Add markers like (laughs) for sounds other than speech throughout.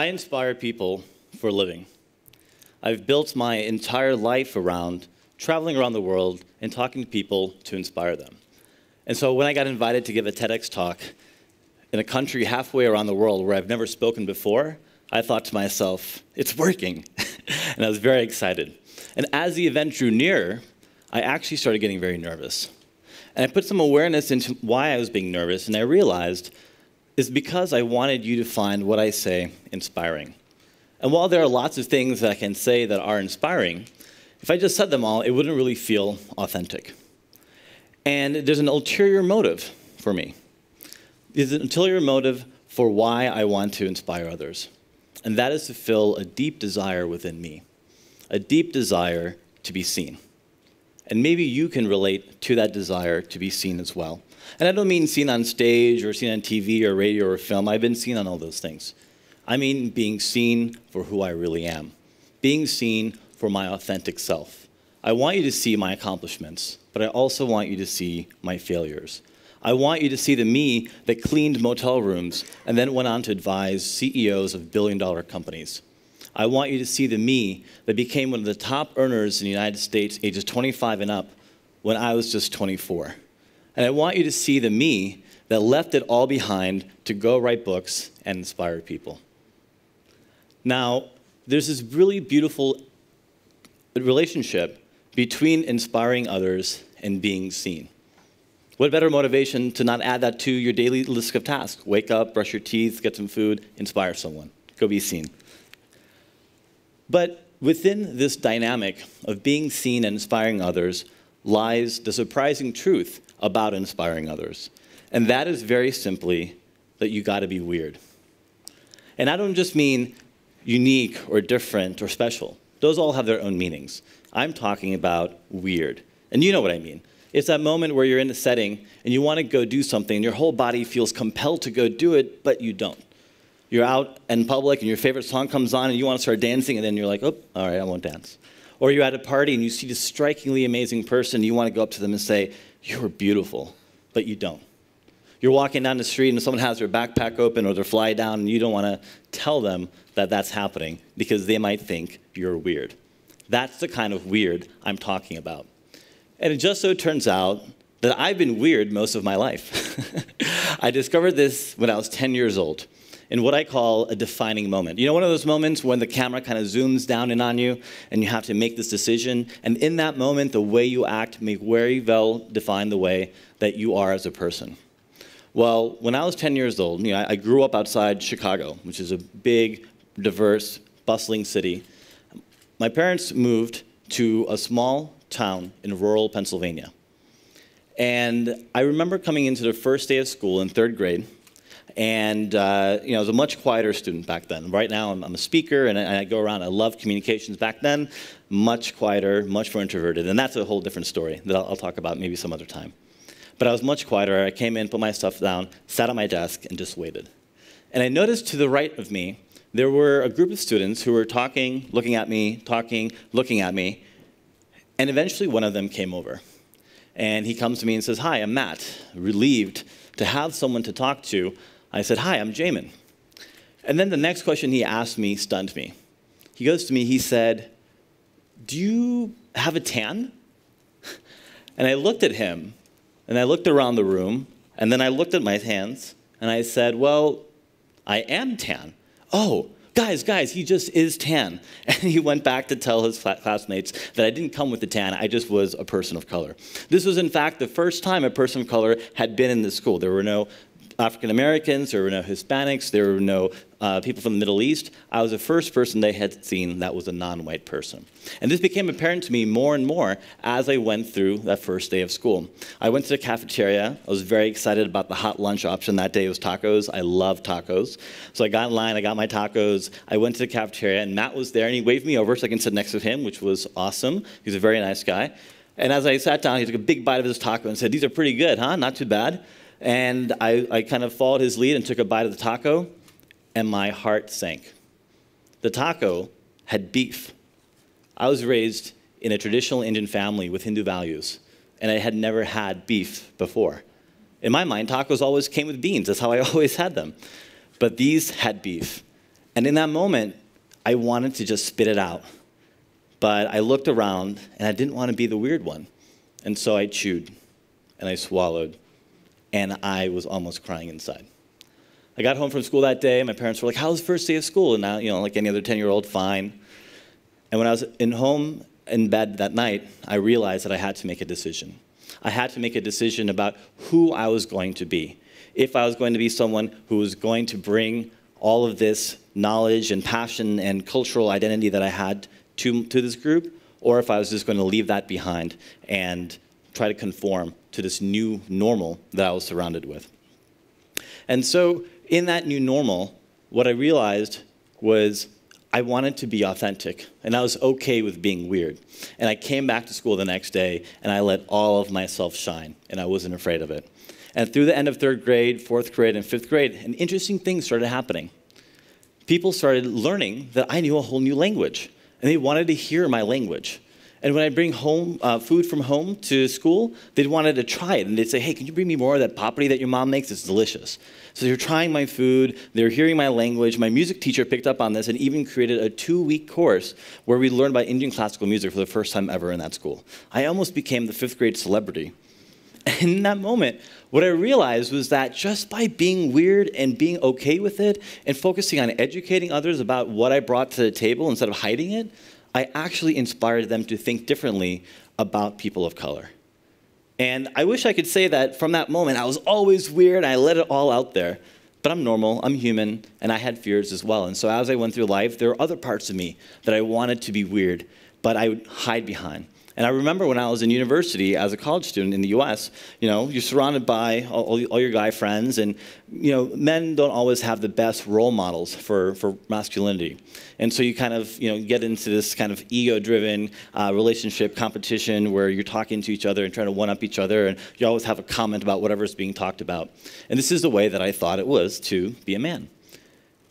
I inspire people for a living. I've built my entire life around traveling around the world and talking to people to inspire them. And so when I got invited to give a TEDx talk in a country halfway around the world where I've never spoken before, I thought to myself, it's working. (laughs) and I was very excited. And as the event drew near, I actually started getting very nervous. And I put some awareness into why I was being nervous, and I realized is because I wanted you to find what I say inspiring. And while there are lots of things that I can say that are inspiring, if I just said them all, it wouldn't really feel authentic. And there's an ulterior motive for me. There's an ulterior motive for why I want to inspire others. And that is to fill a deep desire within me, a deep desire to be seen. And maybe you can relate to that desire to be seen as well. And I don't mean seen on stage or seen on TV or radio or film. I've been seen on all those things. I mean being seen for who I really am, being seen for my authentic self. I want you to see my accomplishments, but I also want you to see my failures. I want you to see the me that cleaned motel rooms and then went on to advise CEOs of billion dollar companies. I want you to see the me that became one of the top earners in the United States ages 25 and up when I was just 24. And I want you to see the me that left it all behind to go write books and inspire people. Now, there's this really beautiful relationship between inspiring others and being seen. What better motivation to not add that to your daily list of tasks? Wake up, brush your teeth, get some food, inspire someone, go be seen. But within this dynamic of being seen and inspiring others, lies the surprising truth about inspiring others. And that is very simply that you gotta be weird. And I don't just mean unique or different or special, those all have their own meanings. I'm talking about weird. And you know what I mean. It's that moment where you're in a setting and you wanna go do something, and your whole body feels compelled to go do it, but you don't. You're out in public and your favorite song comes on and you wanna start dancing, and then you're like, oh, all right, I won't dance. Or you're at a party and you see this strikingly amazing person, you want to go up to them and say, You're beautiful, but you don't. You're walking down the street and someone has their backpack open or their fly down, and you don't want to tell them that that's happening because they might think you're weird. That's the kind of weird I'm talking about. And it just so turns out that I've been weird most of my life. (laughs) I discovered this when I was 10 years old in what I call a defining moment. You know, one of those moments when the camera kind of zooms down in on you and you have to make this decision. And in that moment, the way you act may very well define the way that you are as a person. Well, when I was 10 years old, you know, I grew up outside Chicago, which is a big, diverse, bustling city. My parents moved to a small town in rural Pennsylvania. And I remember coming into the first day of school in third grade, and uh, you know, I was a much quieter student back then. Right now, I'm, I'm a speaker and I, I, go around. I love communications. Back then, much quieter, much more introverted, and that's a whole different story that I'll, I'll talk about maybe some other time. But I was much quieter. I came in, put my stuff down, sat on my desk, and just waited. And I noticed to the right of me, there were a group of students who were talking, looking at me, talking, looking at me. And eventually one of them came over. And he comes to me and says, Hi, I'm Matt, relieved to have someone to talk to I said, Hi, I'm Jamin. And then the next question he asked me stunned me. He goes to me, he said, Do you have a tan? (laughs) And I looked at him, and I looked around the room, and then I looked at my hands, and I said, Well, I am tan. Oh, guys, guys, he just is tan. (laughs) And he went back to tell his classmates that I didn't come with the tan, I just was a person of color. This was, in fact, the first time a person of color had been in this school. There were no African Americans, there were no Hispanics, there were no uh, people from the Middle East. I was the first person they had seen that was a non white person. And this became apparent to me more and more as I went through that first day of school. I went to the cafeteria. I was very excited about the hot lunch option that day. It was tacos. I love tacos. So I got in line, I got my tacos. I went to the cafeteria, and Matt was there, and he waved me over so I can sit next to him, which was awesome. He's a very nice guy. And as I sat down, he took a big bite of his taco and said, These are pretty good, huh? Not too bad. And I, I kind of followed his lead and took a bite of the taco, and my heart sank. The taco had beef. I was raised in a traditional Indian family with Hindu values, and I had never had beef before. In my mind, tacos always came with beans. That's how I (laughs) always had them. But these had beef. And in that moment, I wanted to just spit it out. But I looked around, and I didn't want to be the weird one. And so I chewed, and I swallowed, and I was almost crying inside. I got home from school that day, and my parents were like, "How was the first day of school?" And now, you know, like any other 10-year-old, fine. And when I was in home in bed that night, I realized that I had to make a decision. I had to make a decision about who I was going to be. If I was going to be someone who was going to bring all of this knowledge and passion and cultural identity that I had to, to this group, or if I was just going to leave that behind and try to conform to this new normal that I was surrounded with. And so, in that new normal, what I realized was I wanted to be authentic, and I was okay with being weird. And I came back to school the next day, and I let all of myself shine, and I wasn't afraid of it. And through the end of third grade, fourth grade, and fifth grade, an interesting thing started happening. People started learning that I knew a whole new language, and they wanted to hear my language. And when I bring home uh, food from home to school, they'd wanted to try it, and they'd say, "Hey, can you bring me more of that papri that your mom makes? It's delicious." So they're trying my food, they're hearing my language. My music teacher picked up on this and even created a two-week course where we learned about Indian classical music for the first time ever in that school. I almost became the fifth-grade celebrity. (laughs) And in that moment, what I realized was that just by being weird and being okay with it and focusing on educating others about what I brought to the table instead of hiding it, I actually inspired them to think differently about people of color. And I wish I could say that from that moment, I was always weird, I let it all out there. But I'm normal, I'm human, and I had fears as well. And so as I went through life, there were other parts of me that I wanted to be weird, but I would hide behind. And I remember when I was in university as a college student in the US, you know, you're surrounded by all, all, your guy friends, and, you know, men don't always have the best role models for, for masculinity. And so you kind of, you know, get into this kind of ego driven uh, relationship competition where you're talking to each other and trying to one up each other, and you always have a comment about whatever's being talked about. And this is the way that I thought it was to be a man.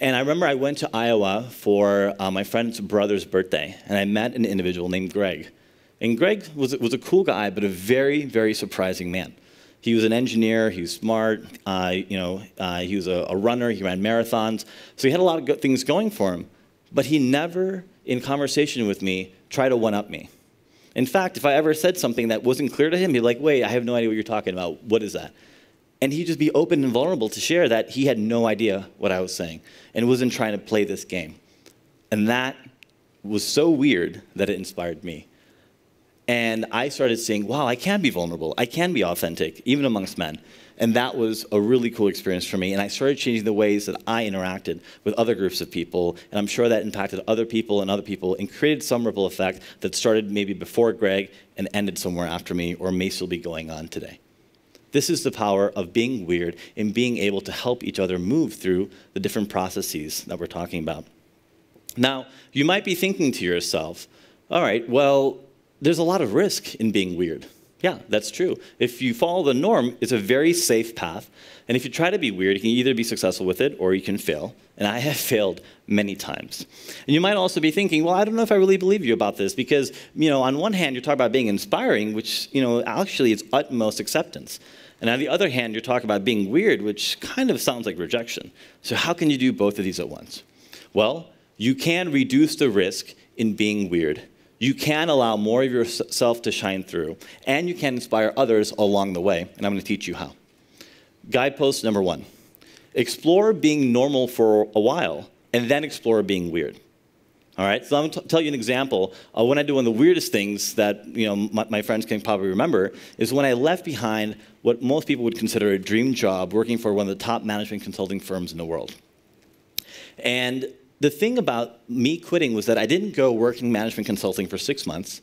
And I remember I went to Iowa for uh, my friend's brother's birthday, and I met an individual named Greg. And Greg was, was a cool guy, but a very, very surprising man. He was an engineer, he was smart, uh, you know, uh, he was a, a, runner, he ran marathons. So he had a lot of good things going for him, but he never, in conversation with me, tried to one-up me. In fact, if I ever said something that wasn't clear to him, he'd be like, wait, I have no idea what you're talking about. What is that? And he'd just be open and vulnerable to share that he had no idea what I was saying and wasn't trying to play this game. And that was so weird that it inspired me. And I started seeing, wow, I can be vulnerable. I can be authentic, even amongst men. And that was a really cool experience for me. And I started changing the ways that I interacted with other groups of people. And I'm sure that impacted other people and other people and created some ripple effect that started maybe before Greg and ended somewhere after me or may still be going on today. This is the power of being weird and being able to help each other move through the different processes that we're talking about. Now, you might be thinking to yourself, all right, well, there's a lot of risk in being weird. Yeah, that's true. If you follow the norm, it's a very safe path. And if you try to be weird, you can either be successful with it or you can fail. And I have (laughs) failed many times. And you might also be thinking, well, I don't know if I really believe you about this because, you know, on one hand, you're talking about being inspiring, which, you know, actually is utmost acceptance. And on the other hand, you're talking about being weird, which kind of sounds like rejection. So how can you do both of these at once? Well, you can reduce the risk in being weird you can allow more of yourself to shine through, and you can inspire others along the way. And I'm going to teach you how. Guidepost number one explore being normal for a while, and then explore being weird. All right, so I'm going to tell you an example. of when I do one of the weirdest things that you know my, my friends can probably remember is when I left behind what most people would consider a dream job, working for one of the top management consulting firms in the world. And the thing about me quitting was that I didn't go work in management consulting for six months,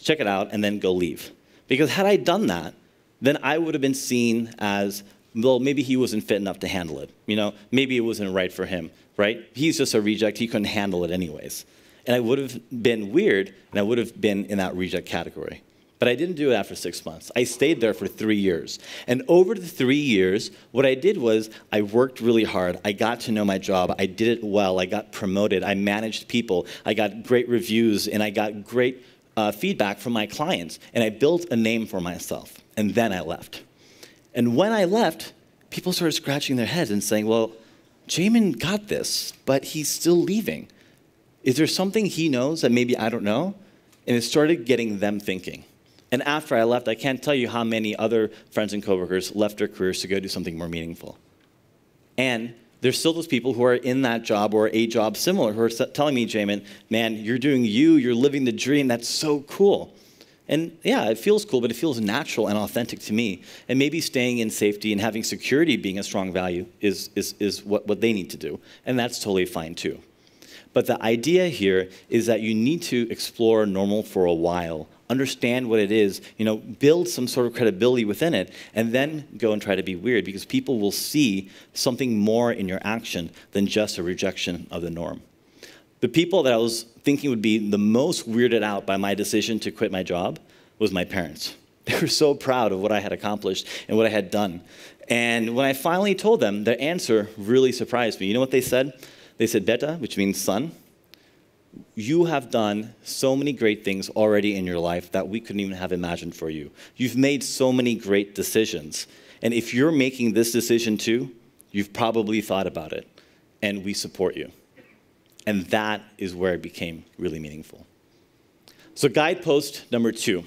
check it out, and then go leave. Because had I done that, then I would have been seen as, well, maybe he wasn't fit enough to handle it. You know, maybe it wasn't right for him, right? He's just a reject. He couldn't handle it anyways. And I would have been weird, and I would have been in that reject category. But I didn't do that for six months. I stayed there for three years. And over the three years, what I did was I worked really hard. I got to know my job. I did it well. I got promoted. I managed people. I got great reviews and I got great uh, feedback from my clients. And I built a name for myself. And then I left. And when I left, people started scratching their heads and saying, well, Jamin got this, but he's still leaving. Is there something he knows that maybe I don't know? And it started getting them thinking. And after I left, I can't tell you how many other friends and coworkers left their careers to go do something more meaningful. And there's still those people who are in that job or a job similar who are telling me, Jamin, man, you're doing you, you're living the dream, that's so cool. And yeah, it feels cool, but it feels natural and authentic to me. And maybe staying in safety and having security being a strong value is, is, is what, what they need to do. And that's totally fine too. But the idea here is that you need to explore normal for a while understand what it is, you know, build some sort of credibility within it, and then go and try to be weird because people will see something more in your action than just a rejection of the norm. The people that I was thinking would be the most weirded out by my decision to quit my job was my parents. (laughs) They were so proud of what I had accomplished and what I had done. And when I finally told them, their answer really surprised me. You know what they said? They said, Beta, which means son you have done so many great things already in your life that we couldn't even have imagined for you. You've made so many great decisions. And if you're making this decision too, you've probably thought about it. And we support you. And that is where it became really meaningful. So, guidepost number two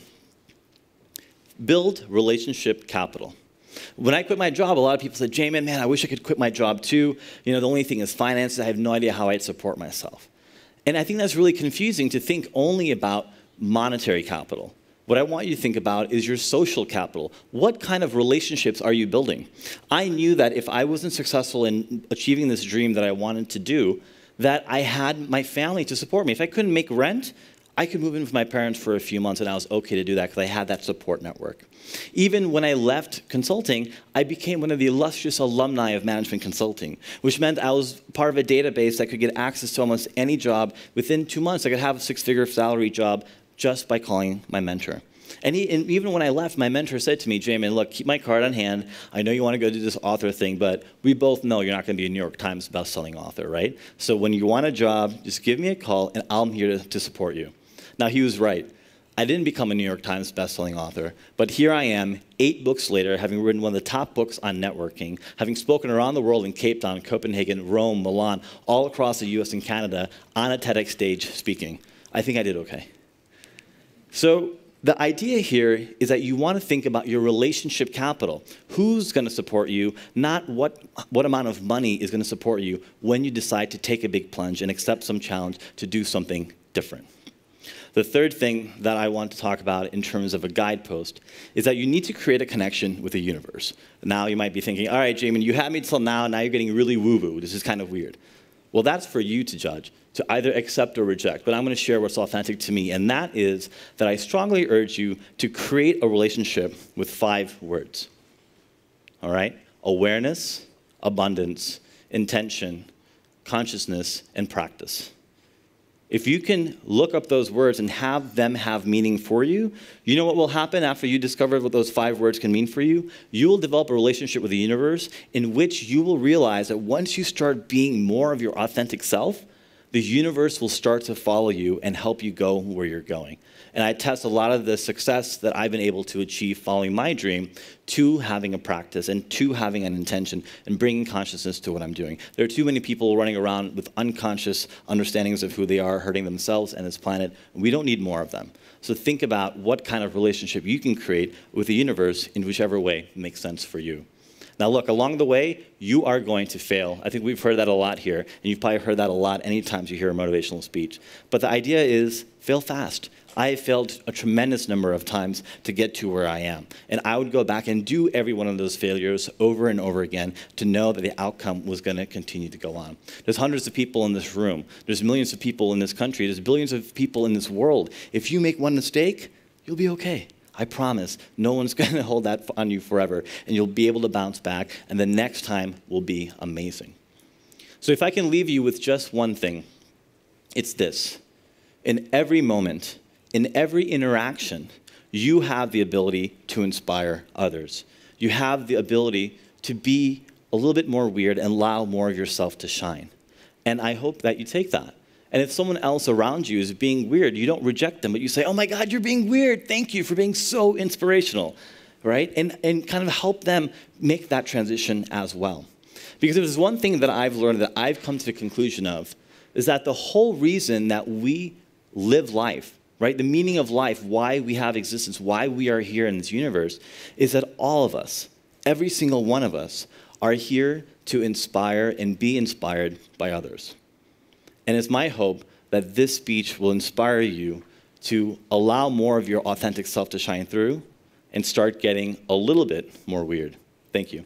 build relationship capital. When I quit my job, a lot of people said, Jamin, man, I wish I could quit my job too. You know, the only thing is finances. I have no idea how I'd support myself. And I think that's really confusing to think only about monetary capital. What I want you to think about is your social capital. What kind of relationships are you building? I knew that if I wasn't successful in achieving this dream that I wanted to do, that I had my family to support me. If I couldn't make rent, I could move in with my parents for a few months and I was okay to do that because I had that support network. Even when I left consulting, I became one of the illustrious alumni of management consulting, which meant I was part of a database that could get access to almost any job within two months. I could have a six-figure salary job just by calling my mentor. And, he, and, even when I left, my mentor said to me, Jamin, look, keep my card on hand. I know you want to go do this author thing, but we both know you're not going to be a New York Times bestselling author, right? So when you want a job, just give me a call and I'm here to, to support you. Now, he was right. I didn't become a New York Times bestselling author, but here I am, eight books later, having written one of the top books on networking, having spoken around the world in Cape Town, Copenhagen, Rome, Milan, all across the US and Canada on a TEDx stage speaking. I think I did okay. So, the idea here is that you want to think about your relationship capital. Who's going to support you, not what, what amount of money is going to support you when you decide to take a big plunge and accept some challenge to do something different. The third thing that I want to talk about in terms of a guidepost is that you need to create a connection with the universe. Now you might be thinking, all right, Jamin, you had me till now, now you're getting really woo-woo. This is kind of weird. Well, that's for you to judge, to either accept or reject. But I'm going to share what's authentic to me, and that is that I strongly urge you to create a relationship with five words. All right? Awareness, abundance, intention, consciousness, and practice. If you can look up those words and have them have meaning for you, you know what will happen after you discover what those five words can mean for you? You will develop a relationship with the universe in which you will realize that once you start being more of your authentic self, the universe will start to follow you and help you go where you're going. And I test a lot of the success that I've been able to achieve following my dream to having a practice and to having an intention and bringing consciousness to what I'm doing. There are too many people running around with unconscious understandings of who they are, hurting themselves and this planet. We don't need more of them. So think about what kind of relationship you can create with the universe in whichever way makes sense for you. Now, look, along the way, you are going to fail. I think we've heard that a lot here, and you've probably heard that a lot any time you hear a motivational speech. But the idea is fail fast. I have failed a tremendous number of times to get to where I am. And I would go back and do every one of those failures over and over again to know that the outcome was going to continue to go on. There's hundreds of people in this room. There's millions of people in this country. There's billions of people in this world. If you make one mistake, you'll be okay. I promise no one's (laughs) going to hold that on you forever, and you'll be able to bounce back, and the next time will be amazing. So, if I can leave you with just one thing, it's this in every moment, in every interaction, you have the ability to inspire others. You have the ability to be a little bit more weird and allow more of yourself to shine. And I hope that you take that. And if someone else around you is being weird, you don't reject them, but you say, Oh my God, you're being weird. Thank you for being so inspirational, right? And, and kind of help them make that transition as well. Because if there's one thing that I've learned that I've come to the conclusion of, is that the whole reason that we live life, right? The meaning of life, why we have existence, why we are here in this universe, is that all of us, every single one of us, are here to inspire and be inspired by others. And it's my hope that this speech will inspire you to allow more of your authentic self to shine through and start getting a little bit more weird. Thank you.